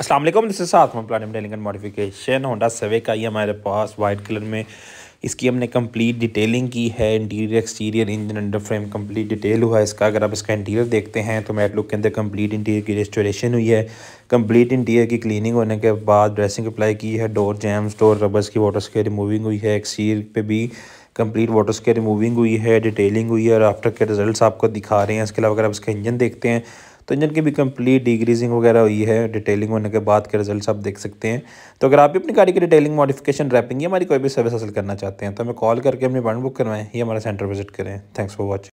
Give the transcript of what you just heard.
Aslam this is आत्मा plan detailing and modification Honda सेवे का ही हमारे पास वाइट कलर में इसकी हमने कंप्लीट डिटेलिंग की है interior exterior engine under frame complete detail हुआ है इसका अगर आप इसका इंटीरियर देखते हैं तो मैट लुक के अंदर कंप्लीट इंटीरियर की रेस्टोरेशन हुई है कंप्लीट इंटीरियर की क्लीनिंग होने के बाद ड्रेसिंग अप्लाई की है डोर जैम्स डोर रबर्स की वाटर स्केयर रिमूविंग हुई है एक्सटीरियर पर भी कंप्लीट वाटर के रिमूविंग हुई है डिटेलिंग हुई है और आफ्टर के रिजल्ट आपको दिखा रहे हैं इसके अलावा अगर आप इसका इंजन देखते हैं तो इंजन की भी कंप्लीट डिग्रीजिंग वगैरह हुई है डिटेलिंग होने के बाद के रिजल्ट आप देख सकते हैं तो अगर आप भी अपनी गाड़ी की डिटेलिंग मॉडिफिकेशन रैपिंग हमारी कोई भी सर्विस हासिल करना चाहते हैं तो हमें कॉल करके अपनी अपॉइंट बुक करवाएं या हमारा सेंटर विजिट करें थैंक्स फॉर वॉचिंग